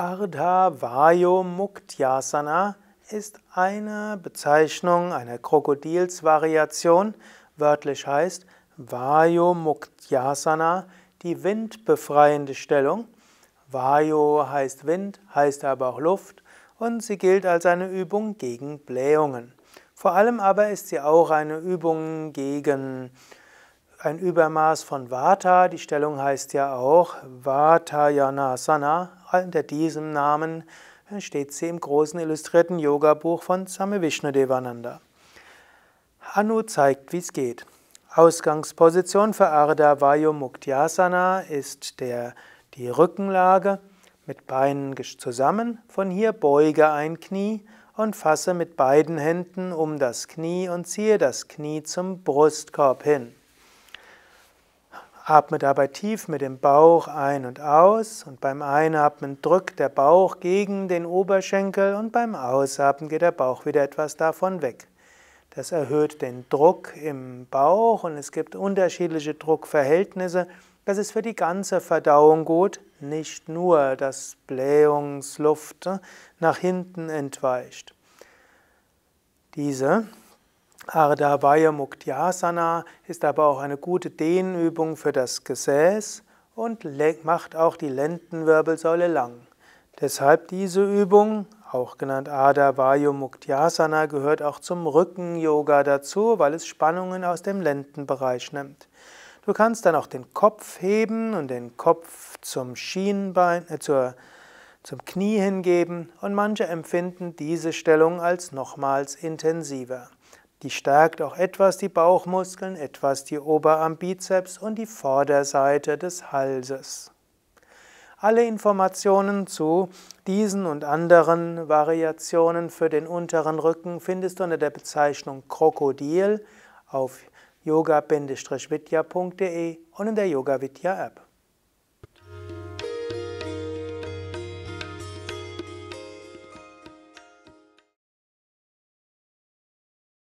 Ardha Vayo Muktyasana ist eine Bezeichnung einer Krokodilsvariation, wörtlich heißt Vayo Muktyasana, die windbefreiende Stellung. Vayo heißt Wind, heißt aber auch Luft und sie gilt als eine Übung gegen Blähungen. Vor allem aber ist sie auch eine Übung gegen ein Übermaß von Vata. Die Stellung heißt ja auch Vatayanasana. Unter diesem Namen steht sie im großen illustrierten Yoga-Buch von Same Vishnudevananda. Anu zeigt, wie es geht. Ausgangsposition für Ardha Vayu Muktyasana ist der, die Rückenlage mit Beinen zusammen. Von hier beuge ein Knie und fasse mit beiden Händen um das Knie und ziehe das Knie zum Brustkorb hin. Atme dabei tief mit dem Bauch ein und aus und beim Einatmen drückt der Bauch gegen den Oberschenkel und beim Ausatmen geht der Bauch wieder etwas davon weg. Das erhöht den Druck im Bauch und es gibt unterschiedliche Druckverhältnisse. Das ist für die ganze Verdauung gut, nicht nur, dass Blähungsluft nach hinten entweicht. Diese Ardhavaya Muktyasana ist aber auch eine gute Dehnübung für das Gesäß und macht auch die Lendenwirbelsäule lang. Deshalb diese Übung, auch genannt Adha Muktyasana, gehört auch zum Rücken-Yoga dazu, weil es Spannungen aus dem Lendenbereich nimmt. Du kannst dann auch den Kopf heben und den Kopf zum Schienbein, äh, zur, zum Knie hingeben und manche empfinden diese Stellung als nochmals intensiver. Die stärkt auch etwas die Bauchmuskeln, etwas die Oberarmbizeps und die Vorderseite des Halses. Alle Informationen zu diesen und anderen Variationen für den unteren Rücken findest du unter der Bezeichnung Krokodil auf yoga-vidya.de und in der Yoga Vidya App.